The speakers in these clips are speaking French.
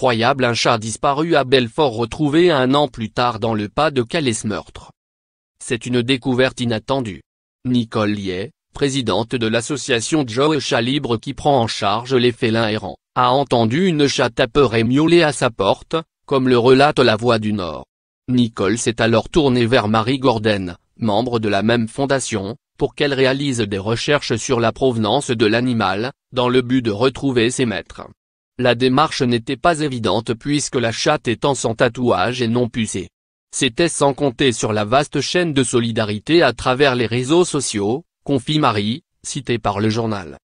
Incroyable un chat disparu à Belfort retrouvé un an plus tard dans le Pas-de-Calais meurtre. C'est une découverte inattendue. Nicole Liet, présidente de l'association Joe Chat Libre qui prend en charge les félins errants, a entendu une chatte et miauler à sa porte, comme le relate La Voix du Nord. Nicole s'est alors tournée vers Marie Gordon, membre de la même fondation, pour qu'elle réalise des recherches sur la provenance de l'animal, dans le but de retrouver ses maîtres. La démarche n'était pas évidente puisque la chatte étant sans tatouage et non pucée. C'était sans compter sur la vaste chaîne de solidarité à travers les réseaux sociaux, confie Marie, citée par le journal.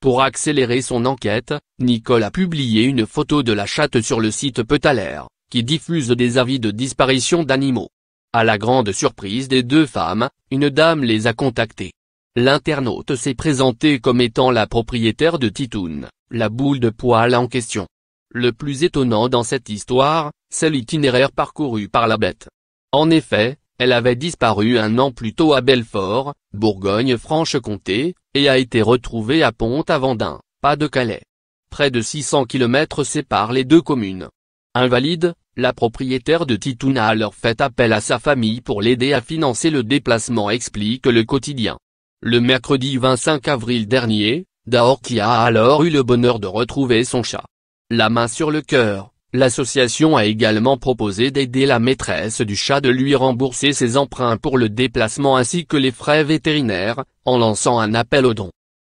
Pour accélérer son enquête, Nicole a publié une photo de la chatte sur le site Petaler, qui diffuse des avis de disparition d'animaux. À la grande surprise des deux femmes, une dame les a contactées. L'internaute s'est présentée comme étant la propriétaire de Titoun, la boule de poil en question. Le plus étonnant dans cette histoire, c'est l'itinéraire parcouru par la bête. En effet, elle avait disparu un an plus tôt à Belfort, Bourgogne-Franche-Comté, et a été retrouvée à pont à pas de Calais. Près de 600 km séparent les deux communes. Invalide, la propriétaire de Titouna a alors fait appel à sa famille pour l'aider à financer le déplacement explique le quotidien. Le mercredi 25 avril dernier, qui a alors eu le bonheur de retrouver son chat. La main sur le cœur, l'association a également proposé d'aider la maîtresse du chat de lui rembourser ses emprunts pour le déplacement ainsi que les frais vétérinaires, en lançant un appel aux dons.